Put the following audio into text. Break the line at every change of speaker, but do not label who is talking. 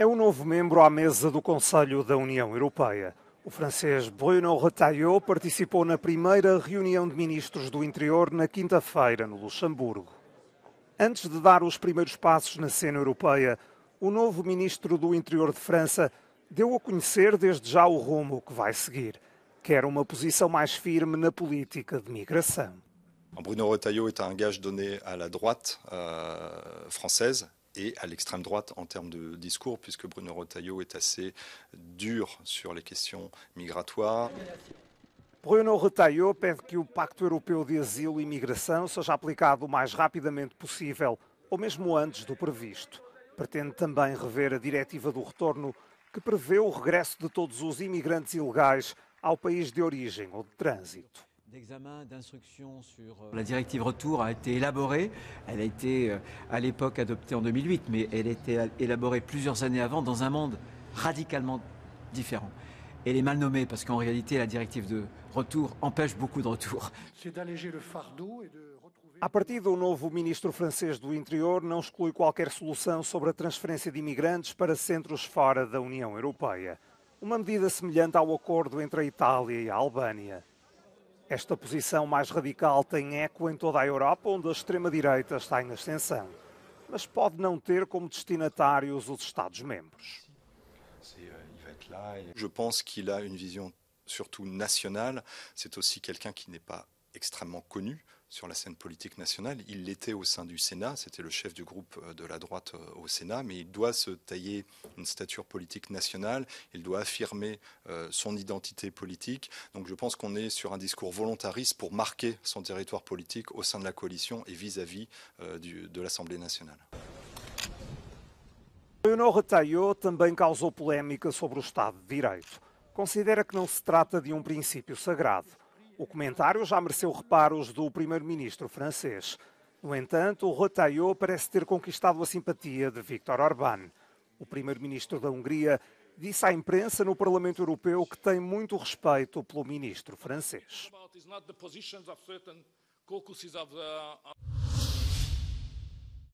É um novo membro à mesa do Conselho da União Europeia. O francês Bruno Retailleau participou na primeira reunião de ministros do interior na quinta-feira, no Luxemburgo. Antes de dar os primeiros passos na cena europeia, o novo ministro do interior de França deu a conhecer desde já o rumo que vai seguir. Quer uma posição mais firme na política de migração.
Bruno Retailleau é um gage donné à droite uh, française et à l'extrême droite en termes de discours, puisque Bruno Retailleau est assez dur sur les questions migratoires.
Bruno Retailleau pede que o Pacto Europeu de Asilo e Imigração seja aplicado o mais rapidamente possível, ou mesmo antes do previsto. Pretende também rever a Diretiva do Retorno, que prevê o regresso de todos os imigrantes ilegais ao
país de origem ou de trânsito. d'examen, d'instruction sur... Euh, la directive retour a été élaborée, elle a été euh, à l'époque adoptée en 2008, mais elle a été élaborée plusieurs années avant dans un monde radicalement différent. elle est mal nommée parce qu'en réalité, la directive de retour empêche beaucoup de retours.
C'est d'alléger le fardeau et de...
A
partir il novo ministro francês do Interior não exclui qualquer solução sobre a transferência de l'Union européenne. Une mesure da União Europeia. entre a et e Esta posição mais radical tem eco em toda a Europa, onde a extrema-direita está em ascensão, mas pode não ter como destinatários os Estados-membros.
Eu penso que ele tem uma visão, sobretudo nacional. É também alguém que não é extremamente conhecido. sur la scène politique nationale. Il l'était au sein du Sénat, c'était le chef du groupe euh, de la droite euh, au Sénat, mais il doit se tailler une stature politique nationale, il doit affirmer euh, son identité politique. Donc je pense qu'on est sur un discours volontariste pour marquer son territoire politique au sein de la coalition et vis-à-vis de l'Assemblée nationale.
Leonor também causou sobre o de que não se trata de um princípio O comentário já mereceu reparos do primeiro-ministro francês. No entanto, Retailleau parece ter conquistado a simpatia de Viktor Orbán. O primeiro-ministro da Hungria disse à imprensa no Parlamento Europeu que tem muito respeito pelo ministro francês.